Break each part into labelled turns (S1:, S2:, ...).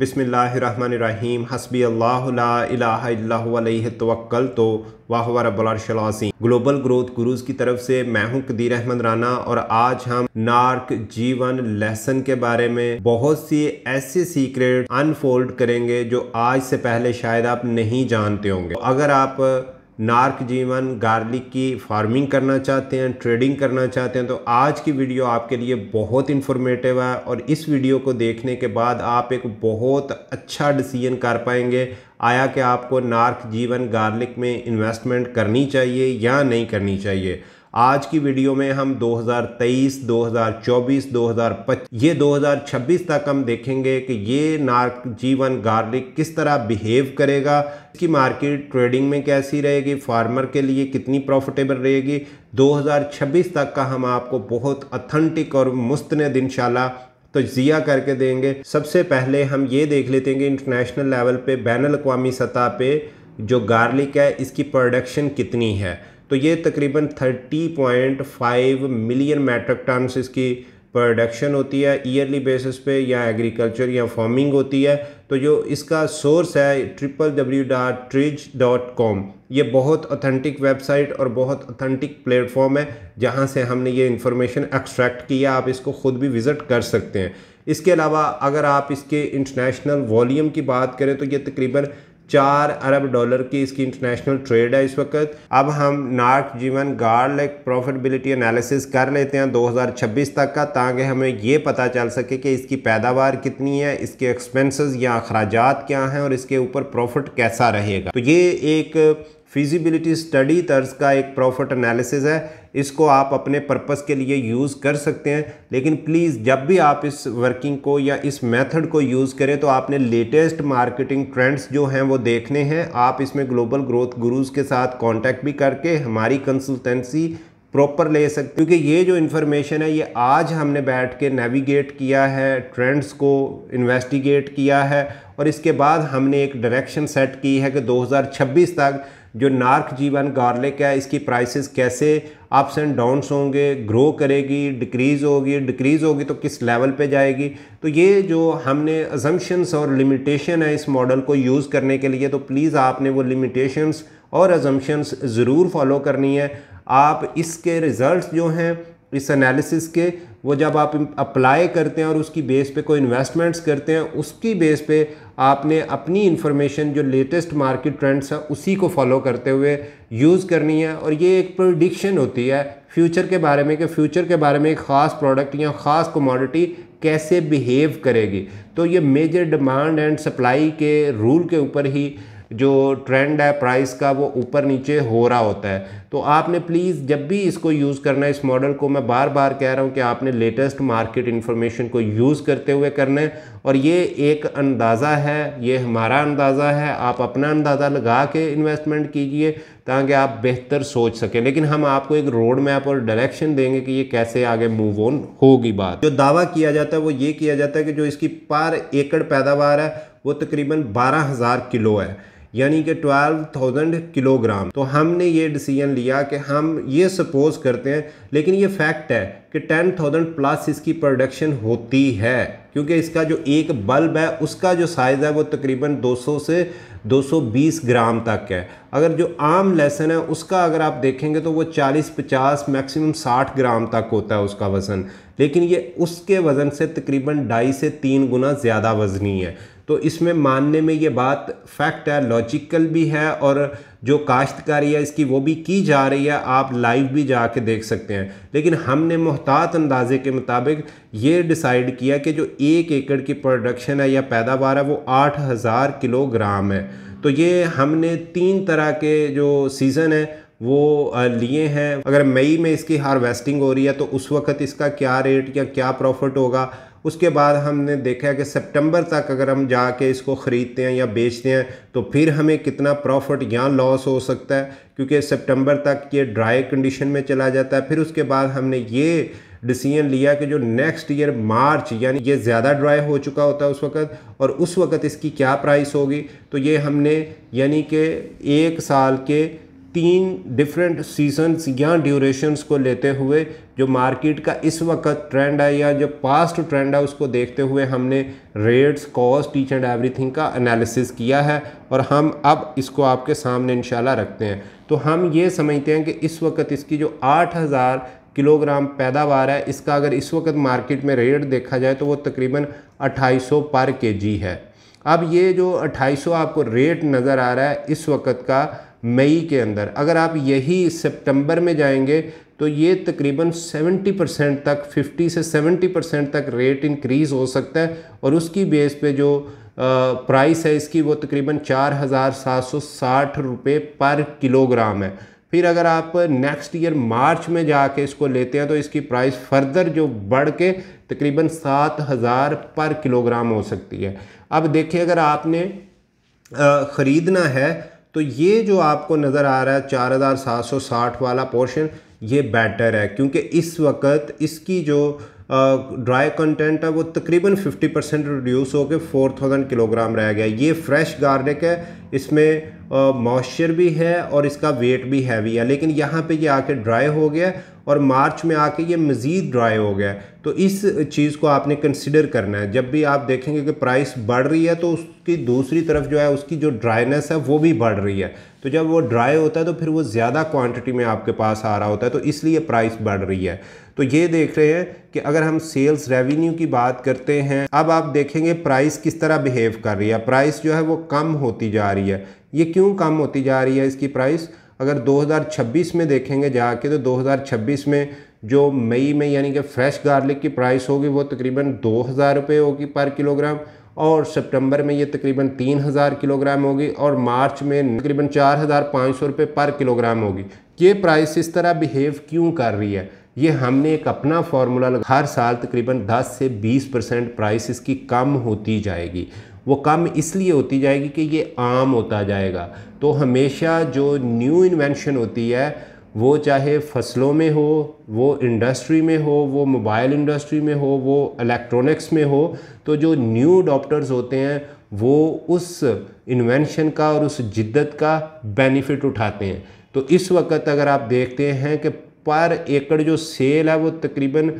S1: बिसमीम हसबी अल्लाह तवक्ल तो वाह रबारशलासी ग्लोबल ग्रोथ गुरुज की तरफ से मैं हूं कदीर अहमद राना और आज हम नार्क जीवन लेसन के बारे में बहुत सी ऐसे सीक्रेट अनफोल्ड करेंगे जो आज से पहले शायद आप नहीं जानते होंगे तो अगर आप नार्क जीवन गार्लिक की फार्मिंग करना चाहते हैं ट्रेडिंग करना चाहते हैं तो आज की वीडियो आपके लिए बहुत इन्फॉर्मेटिव है और इस वीडियो को देखने के बाद आप एक बहुत अच्छा डिसीजन कर पाएंगे आया कि आपको नार्क जीवन गार्लिक में इन्वेस्टमेंट करनी चाहिए या नहीं करनी चाहिए आज की वीडियो में हम 2023, 2024, 2025 ये 2026 तक हम देखेंगे कि ये नार्क जीवन गार्लिक किस तरह बिहेव करेगा इसकी मार्केट ट्रेडिंग में कैसी रहेगी फार्मर के लिए कितनी प्रॉफिटेबल रहेगी 2026 तक का हम आपको बहुत अथेंटिक और मुस्तनद इंशाल्लाह तजिया तो करके देंगे सबसे पहले हम ये देख लेते हैं कि इंटरनेशनल लेवल पे बैन अवी सतह पे जो गार्लिक है इसकी प्रोडक्शन कितनी है तो ये तकरीबन 30.5 मिलियन मैट्रिक टन इसकी प्रोडक्शन होती है ईयरली बेसिस पे या एग्रीकल्चर या फार्मिंग होती है तो जो इसका सोर्स है triple W dot Tridge dot com ये बहुत ऑथेंटिक वेबसाइट और बहुत ऑथेंटिक प्लेटफॉर्म है जहाँ से हमने ये इन्फॉर्मेशन एक्सट्रैक्ट किया आप इसको ख़ुद भी विज़िट कर सकते हैं इसके अलावा अगर आप इसके इंटरनेशनल वॉलीम की बात करें तो ये तकरीबन चार अरब डॉलर की इसकी इंटरनेशनल ट्रेड है इस वक्त अब हम नाट जीवन गार्ड लाइक प्रॉफिटेबिलिटी एनालिसिस कर लेते हैं 2026 तक का ताकि हमें ये पता चल सके कि इसकी पैदावार कितनी है इसके एक्सपेंसेस या अखराज क्या हैं और इसके ऊपर प्रॉफिट कैसा रहेगा तो ये एक फिजिबिलिटी स्टडी तर्ज का एक प्रॉफिट एनालिसिस है इसको आप अपने पर्पस के लिए यूज़ कर सकते हैं लेकिन प्लीज़ जब भी आप इस वर्किंग को या इस मेथड को यूज़ करें तो आपने लेटेस्ट मार्केटिंग ट्रेंड्स जो हैं वो देखने हैं आप इसमें ग्लोबल ग्रोथ गुरुज़ के साथ कॉन्टैक्ट भी करके हमारी कंसल्टेंसी प्रॉपर ले सकते क्योंकि ये जो इन्फॉर्मेशन है ये आज हमने बैठ के नेविगेट किया है ट्रेंड्स को इन्वेस्टिगेट किया है और इसके बाद हमने एक डायरेक्शन सेट की है कि 2026 तक जो नार्क जीवन गार्लिक है इसकी प्राइसेस कैसे अप्स एंड डाउनस होंगे ग्रो करेगी डिक्रीज़ होगी डिक्रीज़ होगी तो किस लेवल पे जाएगी तो ये जो हमने अजम्पन्स और लिमिटेशन है इस मॉडल को यूज़ करने के लिए तो प्लीज़ आपने वो लिमिटेशंस और अजम्पन्स ज़रूर फॉलो करनी है आप इसके रिज़ल्ट जो हैं इस एनालिसिस के वो जब आप अप्लाई करते हैं और उसकी बेस पे कोई इन्वेस्टमेंट्स करते हैं उसकी बेस पे आपने अपनी इन्फॉर्मेशन जो लेटेस्ट मार्केट ट्रेंड्स है उसी को फॉलो करते हुए यूज़ करनी है और ये एक प्रोडिक्शन होती है फ्यूचर के बारे में कि फ्यूचर के बारे में एक ख़ास प्रोडक्ट या ख़ास कमोडिटी कैसे बिहेव करेगी तो ये मेजर डिमांड एंड सप्लाई के रूल के ऊपर ही जो ट्रेंड है प्राइस का वो ऊपर नीचे हो रहा होता है तो आपने प्लीज़ जब भी इसको यूज़ करना है इस मॉडल को मैं बार बार कह रहा हूँ कि आपने लेटेस्ट मार्केट इन्फॉर्मेशन को यूज़ करते हुए करना है और ये एक अंदाज़ा है ये हमारा अंदाज़ा है आप अपना अंदाज़ा लगा के इन्वेस्टमेंट कीजिए ताकि आप बेहतर सोच सकें लेकिन हम आपको एक रोड मैप और डायरेक्शन देंगे कि ये कैसे आगे मूव ऑन होगी बात जो दावा किया जाता है वो ये किया जाता है कि जो इसकी पर एकड़ पैदावार है वो तकरीबन बारह हज़ार किलो है यानी कि 12,000 किलोग्राम तो हमने ये डिसीजन लिया कि हम ये सपोज करते हैं लेकिन ये फैक्ट है कि 10,000 प्लस इसकी प्रोडक्शन होती है क्योंकि इसका जो एक बल्ब है उसका जो साइज़ है वो तकरीबन 200 से 220 ग्राम तक है अगर जो आम लेसन है उसका अगर आप देखेंगे तो वो 40-50 मैक्सिमम 60 ग्राम तक होता है उसका वज़न लेकिन ये उसके वज़न से तकरीबन ढाई से तीन गुना ज़्यादा वज़नी है तो इसमें मानने में ये बात फैक्ट है लॉजिकल भी है और जो काश्तकारी है इसकी वो भी की जा रही है आप लाइव भी जा के देख सकते हैं लेकिन हमने मोहतात अंदाजे के मुताबिक ये डिसाइड किया कि जो एक एकड़ की प्रोडक्शन है या पैदावार है वो आठ हज़ार किलोग्राम है तो ये हमने तीन तरह के जो सीज़न है वो लिए हैं अगर मई में इसकी हार्वेस्टिंग हो रही है तो उस वक्त इसका क्या रेट या क्या प्रॉफिट होगा उसके बाद हमने देखा कि सितंबर तक अगर हम जाके इसको ख़रीदते हैं या बेचते हैं तो फिर हमें कितना प्रॉफिट या लॉस हो सकता है क्योंकि सितंबर तक ये ड्राई कंडीशन में चला जाता है फिर उसके बाद हमने ये डिसीजन लिया कि जो नेक्स्ट ईयर मार्च यानी ये ज़्यादा ड्राई हो चुका होता है उस वक़्त और उस वक़्त इसकी क्या प्राइस होगी तो ये हमने यानी कि एक साल के तीन डिफरेंट सीजन्स या ड्यूरेशंस को लेते हुए जो मार्केट का इस वक्त ट्रेंड है या जो पास्ट ट्रेंड है उसको देखते हुए हमने rates cost each and everything का एनालिसिस किया है और हम अब इसको आपके सामने इंशाल्लाह रखते हैं तो हम ये समझते हैं कि इस वक्त इसकी जो आठ हज़ार किलोग्राम पैदावार है इसका अगर इस वक्त मार्केट में रेट देखा जाए तो वो तकरीबन अट्ठाई पर के है अब ये जो अट्ठाई आपको रेट नज़र आ रहा है इस वक्त का मई के अंदर अगर आप यही सितंबर में जाएंगे तो ये तकरीबन 70 परसेंट तक 50 से 70 परसेंट तक रेट इंक्रीज़ हो सकता है और उसकी बेस पे जो प्राइस है इसकी वो तकरीबन चार हज़ार सात सौ साठ रुपये पर किलोग्राम है फिर अगर आप नेक्स्ट ईयर मार्च में जाके इसको लेते हैं तो इसकी प्राइस फर्दर जो बढ़ के तकरीबन सात हज़ार पर किलोग्राम हो सकती है अब देखिए अगर आपने ख़रीदना है तो ये जो आपको नज़र आ रहा है चार हज़ार सात सौ साठ वाला पोर्शन ये बेटर है क्योंकि इस वक्त इसकी जो ड्राई कंटेंट है वो तकरीबन 50 परसेंट रिड्यूस होकर फोर थाउजेंड किलोग्राम रह गया ये फ्रेश गार्लिक है इसमें मॉइस्चर भी है और इसका वेट भी हैवी है लेकिन यहाँ पे ये आके ड्राई हो गया और मार्च में आके ये मज़ीद ड्राई हो गया तो इस चीज़ को आपने कंसिडर करना है जब भी आप देखेंगे कि प्राइस बढ़ रही है तो उसकी दूसरी तरफ जो है उसकी जो ड्राइनेस है वो भी बढ़ रही है तो जब वो ड्राई होता है तो फिर वो ज़्यादा क्वांटिटी में आपके पास आ रहा होता है तो इसलिए प्राइस बढ़ रही है तो ये देख रहे हैं कि अगर हम सेल्स रेवेन्यू की बात करते हैं अब आप देखेंगे प्राइस किस तरह बिहेव कर रही है प्राइस जो है वो कम होती जा रही है ये क्यों कम होती जा रही है इसकी प्राइस अगर 2026 में देखेंगे जाके तो 2026 में जो मई में यानी कि फ्रेश गार्लिक की प्राइस होगी वो तकरीबन दो हज़ार रुपये होगी पर किलोग्राम और सितंबर में ये तकरीबन तीन हज़ार किलोग्राम होगी और मार्च में तकरीबन चार हज़ार पाँच सौ रुपये पर किलोग्राम होगी ये प्राइस इस तरह बिहेव क्यों कर रही है ये हमने एक अपना फार्मूला लगा हर साल तकरीबन 10 से 20 परसेंट प्राइस इसकी कम होती जाएगी वो कम इसलिए होती जाएगी कि ये आम होता जाएगा तो हमेशा जो न्यू इन्वेंशन होती है वो चाहे फसलों में हो वो इंडस्ट्री में हो वो मोबाइल इंडस्ट्री में हो वो इलेक्ट्रॉनिक्स में हो तो जो न्यू डॉक्टर्स होते हैं वो उस इन्वेंशन का और उस जिद्दत का बेनिफिट उठाते हैं तो इस वक्त अगर आप देखते हैं कि पर एकड़ जो सेल है वो तकरीबन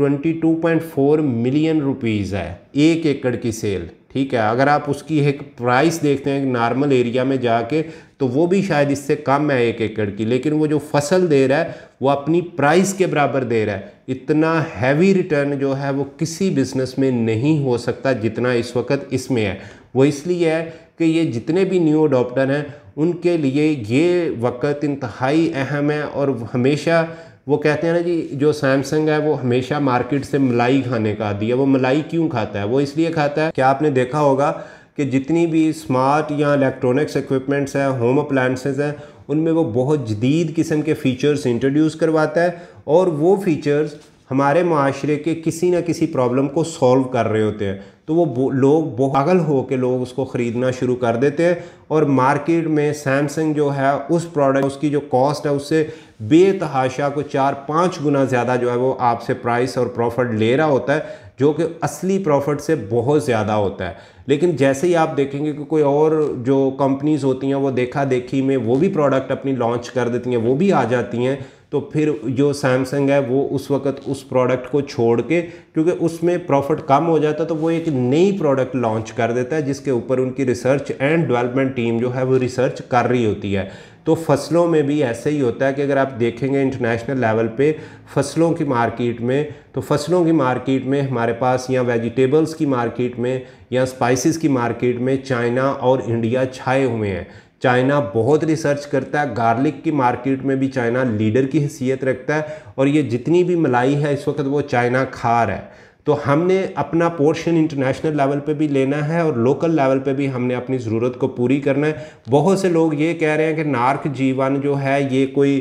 S1: 22.4 मिलियन रुपीस है एक एकड़ की सेल ठीक है अगर आप उसकी एक प्राइस देखते हैं नॉर्मल एरिया में जाके तो वो भी शायद इससे कम है एक एकड़ की लेकिन वो जो फसल दे रहा है वो अपनी प्राइस के बराबर दे रहा है इतना हैवी रिटर्न जो है वो किसी बिजनेस में नहीं हो सकता जितना इस वक्त इसमें है वो इसलिए है कि ये जितने भी न्यू अडोप्टर हैं उनके लिए ये वक्त इंतहाई अहम है और हमेशा वो कहते हैं ना जी जो सैमसंग है वो हमेशा मार्केट से मलाई खाने का आदि है वो मलाई क्यों खाता है वो इसलिए खाता है कि आपने देखा होगा कि जितनी भी स्मार्ट या इलेक्ट्रॉनिक्स इक्विपमेंट्स हैं होम अप्लाइंस हैं उनमें वो बहुत जदीद किस्म के फ़ीचर्स इंट्रोड्यूस करवाता है और वो फ़ीचर्स हमारे माशरे के किसी न किसी प्रॉब्लम को सॉल्व कर रहे होते हैं तो वो लोग पागल हो के लोग उसको ख़रीदना शुरू कर देते हैं और मार्केट में सैमसंग जो है उस प्रोडक्ट उसकी जो कॉस्ट है उससे बेतहाशा को चार पाँच गुना ज़्यादा जो है वो आपसे प्राइस और प्रॉफिट ले रहा होता है जो कि असली प्रॉफिट से बहुत ज़्यादा होता है लेकिन जैसे ही आप देखेंगे कि कोई और जो कंपनीज़ होती हैं वो देखा देखी में वो भी प्रोडक्ट अपनी लॉन्च कर देती हैं वो भी आ जाती हैं तो फिर जो सैमसंग है वो उस वक्त उस प्रोडक्ट को छोड़ के क्योंकि उसमें प्रॉफिट कम हो जाता है तो वो एक नई प्रोडक्ट लॉन्च कर देता है जिसके ऊपर उनकी रिसर्च एंड डेवलपमेंट टीम जो है वो रिसर्च कर रही होती है तो फसलों में भी ऐसे ही होता है कि अगर आप देखेंगे इंटरनेशनल लेवल पे फसलों की मार्केट में तो फसलों की मार्केट में हमारे पास या वेजिटेबल्स की मार्केट में या स्पाइसेस की मार्केट में चाइना और इंडिया छाए हुए हैं चाइना बहुत रिसर्च करता है गार्लिक की मार्केट में भी चाइना लीडर की हैसियत रखता है और ये जितनी भी मलाई है इस वक्त वो चाइना खा रहा है तो हमने अपना पोर्शन इंटरनेशनल लेवल पे भी लेना है और लोकल लेवल पे भी हमने अपनी ज़रूरत को पूरी करना है बहुत से लोग ये कह रहे हैं कि नार्क जीवन जो है ये कोई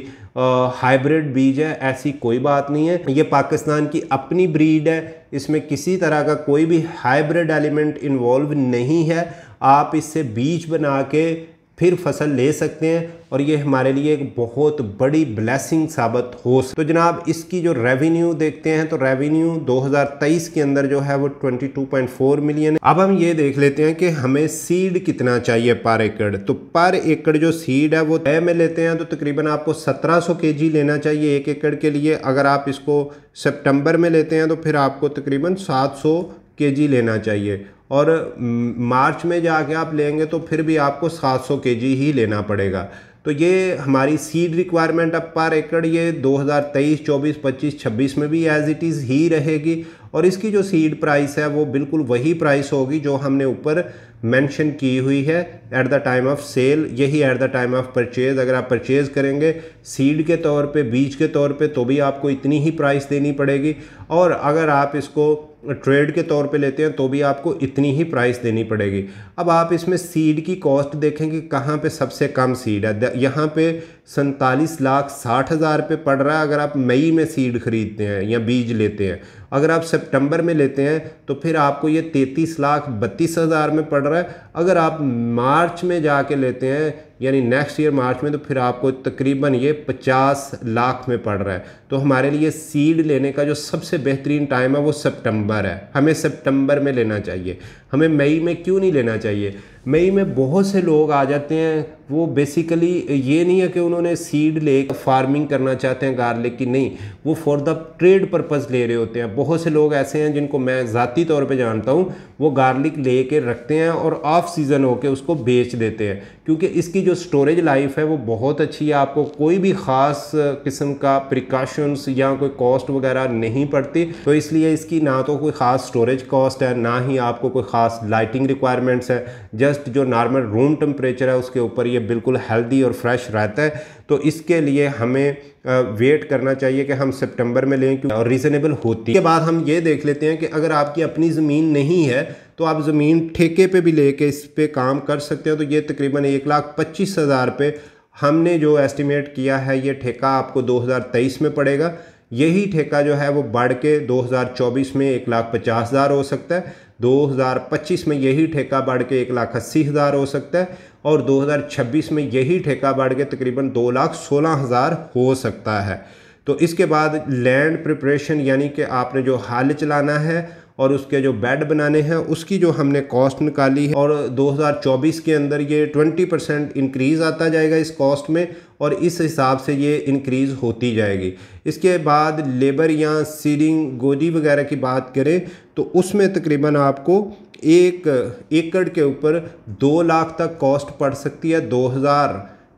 S1: हाइब्रिड बीज है ऐसी कोई बात नहीं है ये पाकिस्तान की अपनी ब्रीड है इसमें किसी तरह का कोई भी हाइब्रिड एलिमेंट इन्वॉल्व नहीं है आप इससे बीज बना के फिर फसल ले सकते हैं और ये हमारे लिए एक बहुत बड़ी ब्लेसिंग साबित हो तो जनाब इसकी जो रेवेन्यू देखते हैं तो रेवेन्यू 2023 के अंदर जो है वो 22.4 मिलियन अब हम ये देख लेते हैं कि हमें सीड कितना चाहिए पर एकड़ तो पर एकड़ जो सीड है वो तय में लेते हैं तो तकरीबन आपको 1700 केजी लेना चाहिए एक एकड़ के लिए अगर आप इसको सेप्टंबर में लेते हैं तो फिर आपको तकरीबन सात सौ लेना चाहिए और मार्च में जाके आप लेंगे तो फिर भी आपको 700 सौ ही लेना पड़ेगा तो ये हमारी सीड रिक्वायरमेंट अब पर एकड़ ये 2023, 24, 25, 26 में भी एज़ इट इज़ ही रहेगी और इसकी जो सीड प्राइस है वो बिल्कुल वही प्राइस होगी जो हमने ऊपर मेंशन की हुई है at the time of sale यही at the time of purchase अगर आप परचेज़ करेंगे सीड के तौर पे बीज के तौर पे तो भी आपको इतनी ही प्राइस देनी पड़ेगी और अगर आप इसको ट्रेड के तौर पे लेते हैं तो भी आपको इतनी ही प्राइस देनी पड़ेगी अब आप इसमें सीड की कॉस्ट देखें कि कहाँ पे सबसे कम सीड है यहाँ पे सैंतालीस लाख साठ हज़ार पे पड़ रहा है अगर आप मई में सीड ख़रीदते हैं या बीज लेते हैं अगर आप सितंबर में लेते हैं तो फिर आपको ये तैंतीस लाख बत्तीस हज़ार में पड़ रहा है अगर आप मार्च में जा के लेते हैं यानी नेक्स्ट ईयर मार्च में तो फिर आपको तकरीबन ये पचास लाख में पड़ रहा है तो हमारे लिए सीड लेने का जो सबसे बेहतरीन टाइम है वो सितंबर है हमें सितंबर में लेना चाहिए हमें मई में क्यों नहीं लेना चाहिए मई में बहुत से लोग आ जाते हैं वो बेसिकली ये नहीं है कि उन्होंने सीड ले फार्मिंग करना चाहते हैं गार्लिक की नहीं वो फॉर द ट्रेड पर्पज़ ले रहे होते हैं बहुत से लोग ऐसे हैं जिनको मैं ज़ाती तौर पे जानता हूँ वो गार्लिक ले कर रखते हैं और ऑफ सीज़न होकर उसको बेच देते हैं क्योंकि इसकी जो स्टोरेज लाइफ है वो बहुत अच्छी है आपको कोई भी ख़ास किस्म का प्रिकॉशन ऑप्शंस या कोई कॉस्ट वगैरह नहीं पड़ती तो इसलिए इसकी ना तो कोई ख़ास स्टोरेज कॉस्ट है ना ही आपको कोई ख़ास लाइटिंग रिक्वायरमेंट्स है जस्ट जो नॉर्मल रूम टेम्परेचर है उसके ऊपर ये बिल्कुल हेल्दी और फ्रेश रहता है तो इसके लिए हमें वेट करना चाहिए कि हम सितंबर में लें और रीज़नेबल होती के बाद हम ये देख लेते हैं कि अगर आपकी अपनी ज़मीन नहीं है तो आप ज़मीन ठेके पे भी लेके इस पे काम कर सकते हैं तो ये तकरीबन एक लाख पच्चीस हज़ार रुपये हमने जो एस्टिमेट किया है ये ठेका आपको 2023 में पड़ेगा यही ठेका जो है वो बढ़ के 2024 में एक लाख पचास हज़ार हो सकता है 2025 में यही ठेका बढ़ के एक लाख अस्सी हज़ार हो सकता है और 2026 में यही ठेका बढ़ के तकरीबन दो लाख सोलह हज़ार हो सकता है तो इसके बाद लैंड प्रिपरेशन यानी कि आपने जो हाल चलाना है और उसके जो बेड बनाने हैं उसकी जो हमने कॉस्ट निकाली है और 2024 के अंदर ये 20 परसेंट इनक्रीज़ आता जाएगा इस कॉस्ट में और इस हिसाब से ये इनक्रीज़ होती जाएगी इसके बाद लेबर या सीडिंग गोदी वगैरह की बात करें तो उसमें तकरीबन आपको एक एकड़ के ऊपर दो लाख तक कॉस्ट पड़ सकती है दो हज़ार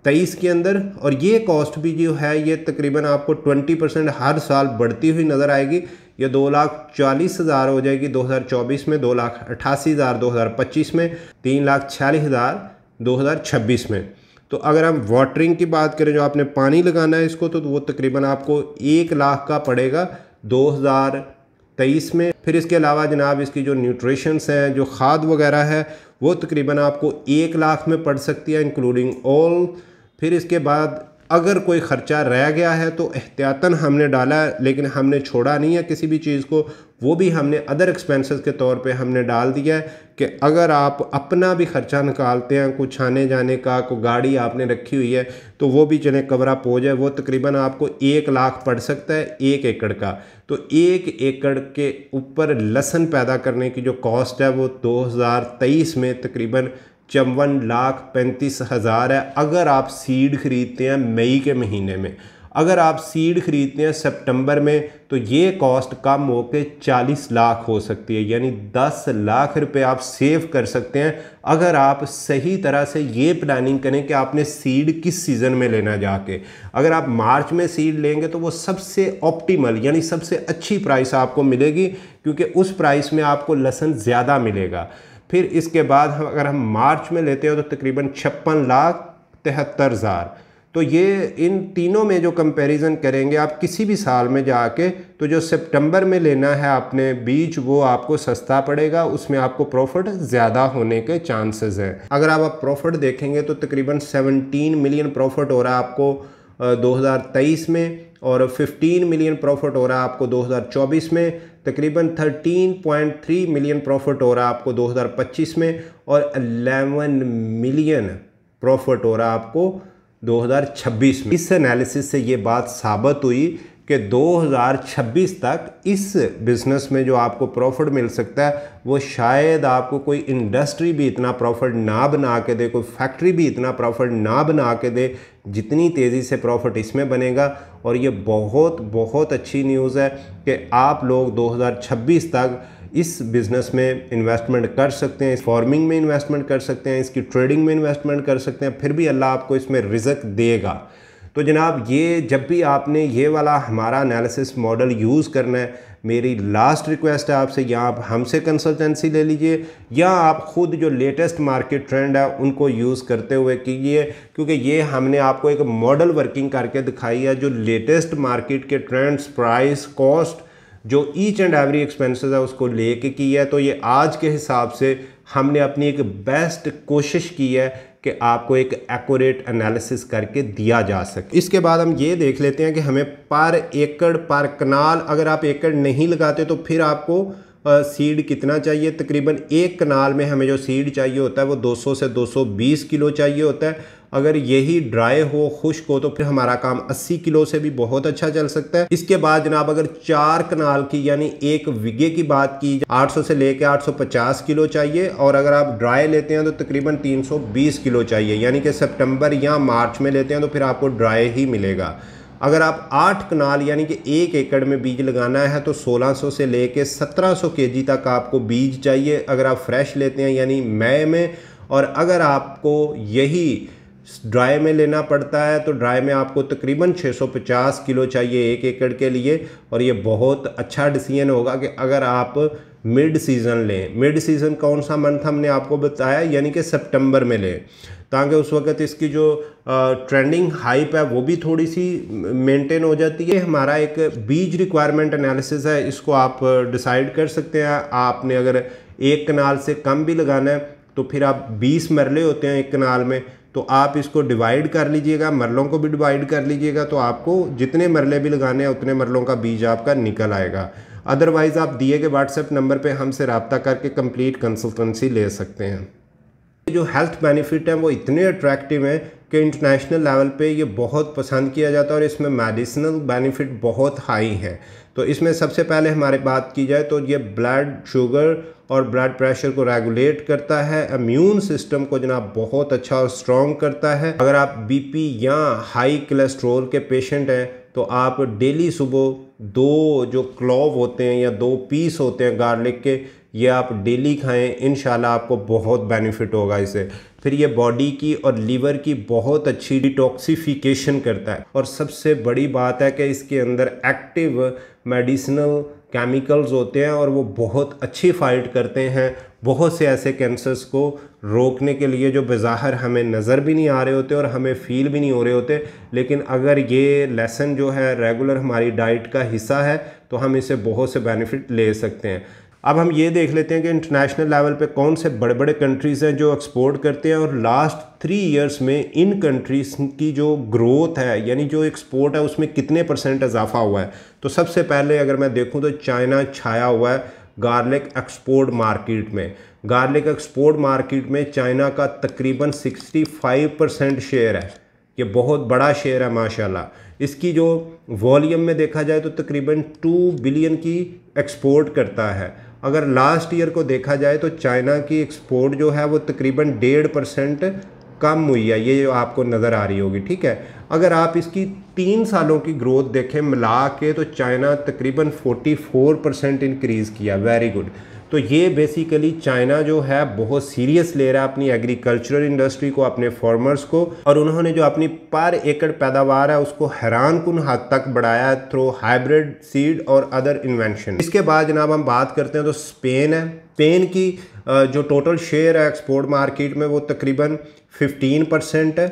S1: तेईस के अंदर और ये कॉस्ट भी जो है ये तकरीबन आपको ट्वेंटी परसेंट हर साल बढ़ती हुई नज़र आएगी या दो लाख चालीस हज़ार हो जाएगी 2024 में दो लाख अट्ठासी हज़ार दो हज़ार पच्चीस में तीन लाख छियालीस हज़ार दो हज़ार छब्बीस में तो अगर हम वाटरिंग की बात करें जो आपने पानी लगाना है इसको तो वो तकरीबन आपको एक लाख का पड़ेगा दो हज़ार तेईस में फिर इसके अलावा जनाब इसकी जो न्यूट्रिशंस हैं जो खाद वगैरह है वो तकरीबन आपको एक लाख में पड़ सकती है इंक्लूडिंग ऑल फिर इसके बाद अगर कोई ख़र्चा रह गया है तो एहतियातन हमने डाला लेकिन हमने छोड़ा नहीं है किसी भी चीज़ को वो भी हमने अदर एक्सपेंसेस के तौर पे हमने डाल दिया है कि अगर आप अपना भी ख़र्चा निकालते हैं कुछ आने जाने का कोई गाड़ी आपने रखी हुई है तो वो भी चले कवर पोज हो जाए वो तकरीबन आपको एक लाख पड़ सकता है एक एकड़ का तो एक एकड़ के ऊपर लसन पैदा करने की जो कॉस्ट है वो दो में तकरीबन चौवन लाख पैंतीस हज़ार है अगर आप सीड ख़रीदते हैं मई के महीने में अगर आप सीड ख़रीदते हैं सितंबर में तो ये कॉस्ट कम होकर चालीस लाख हो सकती है यानी दस लाख रुपए आप सेव कर सकते हैं अगर आप सही तरह से ये प्लानिंग करें कि आपने सीड किस सीज़न में लेना जाके अगर आप मार्च में सीड लेंगे तो वो सबसे ऑप्टिमल यानी सबसे अच्छी प्राइस आपको मिलेगी क्योंकि उस प्राइस में आपको लहसन ज़्यादा मिलेगा फिर इसके बाद हम अगर हम मार्च में लेते हो तो तकरीबन छप्पन लाख तिहत्तर हज़ार तो ये इन तीनों में जो कंपैरिजन करेंगे आप किसी भी साल में जाके तो जो सितंबर में लेना है आपने बीज वो आपको सस्ता पड़ेगा उसमें आपको प्रॉफिट ज़्यादा होने के चांसेस हैं अगर आप, आप प्रॉफिट देखेंगे तो तकरीबन 17 मिलियन प्रॉफिट हो रहा है आपको 2023 में और 15 मिलियन प्रॉफिट हो रहा है आपको 2024 में तकरीबन 13.3 मिलियन प्रॉफिट हो रहा आपको 2025 में और 11 मिलियन प्रॉफिट हो रहा आपको 2026 में इस एनालिसिस से ये बात साबित हुई कि 2026 तक इस बिज़नेस में जो आपको प्रॉफिट मिल सकता है वो शायद आपको कोई इंडस्ट्री भी इतना प्रॉफिट ना बना के दे कोई फैक्ट्री भी इतना प्रॉफिट ना बना के दे जितनी तेज़ी से प्रॉफिट इसमें बनेगा और ये बहुत बहुत अच्छी न्यूज़ है कि आप लोग 2026 तक इस बिज़नेस में इन्वेस्टमेंट कर सकते हैं इस फार्मिंग में इन्वेस्टमेंट कर सकते हैं इसकी ट्रेडिंग में इन्वेस्टमेंट कर सकते हैं फिर भी अल्लाह आपको इसमें रिजक देगा तो जनाब ये जब भी आपने ये वाला हमारा एनालिसिस मॉडल यूज़ करना है मेरी लास्ट रिक्वेस्ट है आपसे या आप हमसे कंसल्टेंसी ले लीजिए या आप खुद जो लेटेस्ट मार्केट ट्रेंड है उनको यूज़ करते हुए कीजिए क्योंकि ये हमने आपको एक मॉडल वर्किंग करके दिखाई है जो लेटेस्ट मार्केट के ट्रेंड्स प्राइस कॉस्ट जो ईच एंड एवरी एक्सपेंसेस है उसको लेके की है तो ये आज के हिसाब से हमने अपनी एक बेस्ट कोशिश की है कि आपको एक एक्यूरेट एनालिसिस करके दिया जा सके इसके बाद हम ये देख लेते हैं कि हमें पर एकड़ पर कनाल अगर आप एकड़ नहीं लगाते तो फिर आपको सीड कितना चाहिए तकरीबन एक कनाल में हमें जो सीड चाहिए होता है वो 200 से 220 किलो चाहिए होता है अगर यही ड्राई हो खुश्क हो तो फिर हमारा काम 80 किलो से भी बहुत अच्छा चल सकता है इसके बाद जनाब अगर चार कनाल की यानी एक विगे की बात की 800 से लेके 850 किलो चाहिए और अगर आप ड्राई लेते हैं तो तकरीबन 320 किलो चाहिए यानी कि सितंबर या मार्च में लेते हैं तो फिर आपको ड्राई ही मिलेगा अगर आप आठ कनाल यानी कि एक एकड़ में बीज लगाना है तो 1600 से लेके 1700 केजी तक आपको बीज चाहिए अगर आप फ्रेश लेते हैं यानी मई में और अगर आपको यही ड्राई में लेना पड़ता है तो ड्राई में आपको तकरीबन 650 किलो चाहिए एक एकड़ के लिए और ये बहुत अच्छा डिसीजन होगा कि अगर आप मिड सीज़न लें मिड सीज़न कौन सा मंथ हमने आपको बताया यानी कि सितंबर में लें ताकि उस वक्त इसकी जो ट्रेंडिंग हाइप है वो भी थोड़ी सी मेंटेन हो जाती है हमारा एक बीज रिक्वायरमेंट एनालिसिस है इसको आप डिसाइड कर सकते हैं आपने अगर एक कनाल से कम भी लगाना है तो फिर आप 20 मरले होते हैं एक कनाल में तो आप इसको डिवाइड कर लीजिएगा मरलों को भी डिवाइड कर लीजिएगा तो आपको जितने मरले भी लगाने हैं उतने मरलों का बीज आपका निकल आएगा अदरवाइज़ आप दिए गए व्हाट्सएप नंबर पे हमसे रबता करके कंप्लीट कंसल्टेंसी ले सकते हैं जो हेल्थ बेनिफिट हैं वो इतने अट्रैक्टिव हैं कि इंटरनेशनल लेवल पे ये बहुत पसंद किया जाता है और इसमें मेडिसिनल बेनिफिट बहुत हाई हैं तो इसमें सबसे पहले हमारी बात की जाए तो ये ब्लड शुगर और ब्लड प्रेशर को रेगुलेट करता है इम्यून सिस्टम को जनाब बहुत अच्छा और स्ट्रॉन्ग करता है अगर आप बीपी या हाई कोलेस्ट्रोल के पेशेंट हैं तो आप डेली सुबह दो जो क्लॉव होते हैं या दो पीस होते हैं गार्लिक के ये आप डेली खाएं इन आपको बहुत बेनिफिट होगा इसे फिर ये बॉडी की और लीवर की बहुत अच्छी डिटॉक्सिफिकेशन करता है और सबसे बड़ी बात है कि इसके अंदर एक्टिव मेडिसिनल केमिकल्स होते हैं और वो बहुत अच्छी फाइट करते हैं बहुत से ऐसे कैंसर्स को रोकने के लिए जो बाहर हमें नज़र भी नहीं आ रहे होते और हमें फील भी नहीं हो रहे होते लेकिन अगर ये लेसन जो है रेगुलर हमारी डाइट का हिस्सा है तो हम इसे बहुत से बेनिफिट ले सकते हैं अब हम ये देख लेते हैं कि इंटरनेशनल लेवल पे कौन से बड़े बड़े कंट्रीज़ हैं जो एक्सपोर्ट करते हैं और लास्ट थ्री इयर्स में इन कंट्रीज़ की जो ग्रोथ है यानी जो एक्सपोर्ट है उसमें कितने परसेंट इजाफा हुआ है तो सबसे पहले अगर मैं देखूँ तो चाइना छाया हुआ है गार्लिक एक्सपोर्ट मार्केट में गार्लिक एक्सपोर्ट मार्केट में चाइना का तकरीबन सिक्सटी परसेंट शेयर है ये बहुत बड़ा शेयर है माशाला इसकी जो वॉल्यूम में देखा जाए तो तकरीबन टू बिलियन की एक्सपोर्ट करता है अगर लास्ट ईयर को देखा जाए तो चाइना की एक्सपोर्ट जो है वो तकरीबन डेढ़ परसेंट कम हुई है ये जो आपको नज़र आ रही होगी ठीक है अगर आप इसकी तीन सालों की ग्रोथ देखें मिला के तो चाइना तकरीबन 44 परसेंट इनक्रीज़ किया वेरी गुड तो ये बेसिकली चाइना जो है बहुत सीरियस ले रहा है अपनी एग्रीकल्चरल इंडस्ट्री को अपने फार्मर्स को और उन्होंने जो अपनी पर एकड़ पैदावार है उसको हैरान कन हद तक बढ़ाया है थ्रू हाइब्रिड सीड और अदर इन्वेंशन इसके बाद जनाब हम बात करते हैं तो स्पेन है स्पेन की जो टोटल शेयर है एक्सपोर्ट मार्केट में वो तकरीबन फिफ्टीन परसेंट है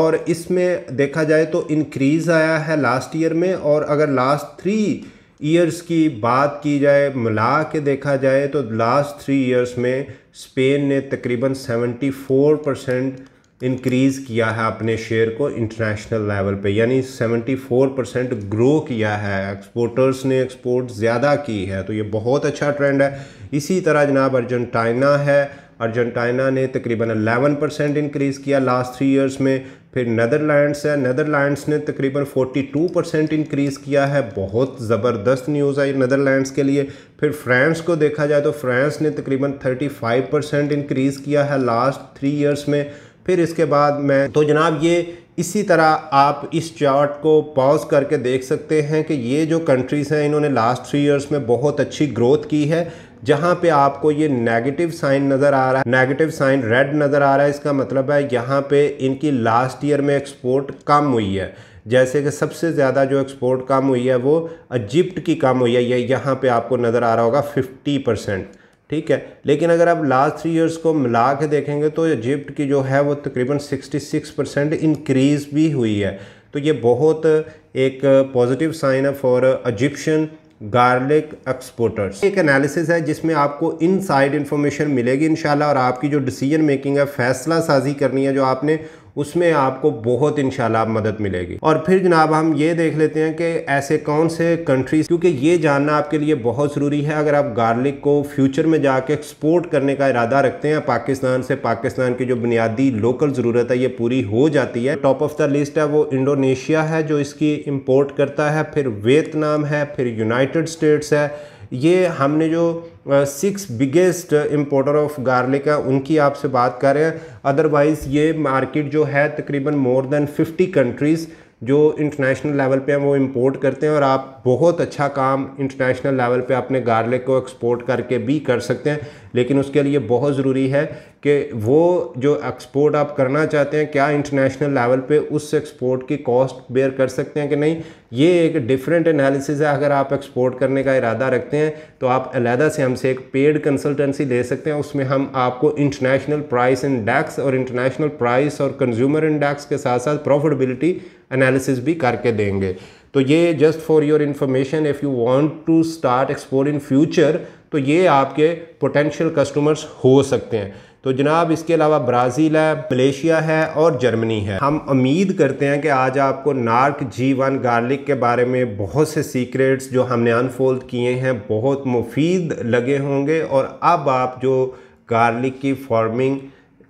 S1: और इसमें देखा जाए तो इनक्रीज़ आया है लास्ट ईयर में और अगर लास्ट थ्री ईयर्स की बात की जाए मिला के देखा जाए तो लास्ट थ्री ईयर्स में स्पेन ने तकरीबन 74 परसेंट इनक्रीज़ किया है अपने शेयर को इंटरनेशनल लेवल पे यानी 74 परसेंट ग्रो किया है एक्सपोर्टर्स ने एक्सपोर्ट ज़्यादा की है तो ये बहुत अच्छा ट्रेंड है इसी तरह जनाब अर्जेंटाइना है अर्जेंटाइना ने तकरीबन 11 परसेंट इनक्रीज़ किया लास्ट थ्री इयर्स में फिर नदरलैंड्स है नदरलैंड्स ने तकरीबन 42 परसेंट इंक्रीज़ किया है बहुत ज़बरदस्त न्यूज़ आई नदरलैंड्स के लिए फिर फ्रांस को देखा जाए तो फ्रांस ने तकरीबन 35 परसेंट इंक्रीज़ किया है लास्ट थ्री इयर्स में फिर इसके बाद मैं तो जनाब ये इसी तरह आप इस चार्ट को पॉज करके देख सकते हैं कि ये जो कंट्रीज़ हैं इन्होंने लास्ट थ्री इयर्स में बहुत अच्छी ग्रोथ की है जहाँ पे आपको ये नेगेटिव साइन नज़र आ रहा है नेगेटिव साइन रेड नज़र आ रहा है इसका मतलब है यहाँ पे इनकी लास्ट ईयर में एक्सपोर्ट कम हुई है जैसे कि सबसे ज़्यादा जो एक्सपोर्ट कम हुई है वो इजिप्ट की कम हुई है ये यहाँ पे आपको नज़र आ रहा होगा फिफ्टी परसेंट ठीक है लेकिन अगर आप लास्ट थ्री इयर्स को मिला के देखेंगे तो इजिप्ट की जो है वो तकरीबन 66 परसेंट इनक्रीज़ भी हुई है तो ये बहुत एक पॉजिटिव साइन है फॉर इजिप्शियन गार्लिक एक्सपोर्टर्स एक एनालिसिस है जिसमें आपको इन साइड इन्फॉर्मेशन मिलेगी इन और आपकी जो डिसीजन मेकिंग है फैसला साजी करनी है जो आपने उसमें आपको बहुत इन मदद मिलेगी और फिर जनाब हम ये देख लेते हैं कि ऐसे कौन से कंट्रीज क्योंकि ये जानना आपके लिए बहुत ज़रूरी है अगर आप गार्लिक को फ्यूचर में जाके एक्सपोर्ट करने का इरादा रखते हैं पाकिस्तान से पाकिस्तान की जो बुनियादी लोकल ज़रूरत है ये पूरी हो जाती है टॉप ऑफ द लिस्ट है वो इंडोनेशिया है जो इसकी इम्पोर्ट करता है फिर वियतनाम है फिर यूनाइटेड स्टेट्स है ये हमने जो six biggest importer of garlic है उनकी आपसे बात कर रहे हैं अदरवाइज़ ये मार्केट जो है तकरीबन मोर देन फिफ्टी कंट्रीज़ जो इंटरनेशनल लेवल पे हैं वो इम्पोर्ट करते हैं और आप बहुत अच्छा काम इंटरनेशनल लेवल पे अपने गार्लिक को एक्सपोर्ट करके भी कर सकते हैं लेकिन उसके लिए बहुत ज़रूरी है कि वो जो एक्सपोर्ट आप करना चाहते हैं क्या इंटरनेशनल लेवल पे उस एक्सपोर्ट की कॉस्ट बेयर कर सकते हैं कि नहीं ये एक डिफरेंट एनालिसिस है अगर आप एक्सपोर्ट करने का इरादा रखते हैं तो आप अलहदा से हमसे एक पेड कंसल्टेंसी ले सकते हैं उसमें हम आपको इंटरनेशनल प्राइस इंडेक्स और इंटरनेशनल प्राइस और कंज्यूमर इंडेक्स के साथ साथ प्रॉफिटबिलिटी एनालिसिस भी करके देंगे तो ये just for your information if you want to start export in future तो ये आपके पोटेंशियल कस्टमर्स हो सकते हैं तो जनाब इसके अलावा ब्राज़ील है मलेशिया है और जर्मनी है हम उम्मीद करते हैं कि आज आपको नार्क जी वन गार्लिक के बारे में बहुत से सीक्रेट्स जो हमने अनफोल्ड किए हैं बहुत मुफीद लगे होंगे और अब आप जो गार्लिक की फार्मिंग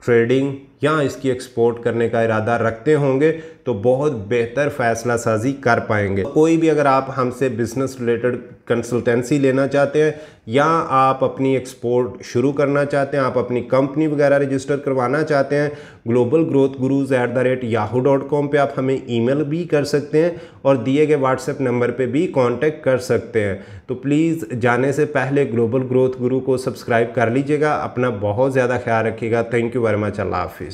S1: ट्रेडिंग या इसकी एक्सपोर्ट करने का इरादा रखते होंगे तो बहुत बेहतर फैसला साजी कर पाएंगे कोई भी अगर आप हमसे बिज़नेस रिलेटेड कंसल्टेंसी लेना चाहते हैं या आप अपनी एक्सपोर्ट शुरू करना चाहते हैं आप अपनी कंपनी वगैरह रजिस्टर करवाना चाहते हैं global growth gurus at the rate Yahoo dot com पर आप हमें ईमेल भी कर सकते हैं और दिए गए व्हाट्सएप नंबर पर भी कॉन्टेक्ट कर सकते हैं तो प्लीज़ जाने से पहले ग्लोबल ग्रोथ गुरु को सब्सक्राइब कर लीजिएगा अपना बहुत ज़्यादा ख्याल रखिएगा थैंक यू वेरी मच अल्लाह हाफिज़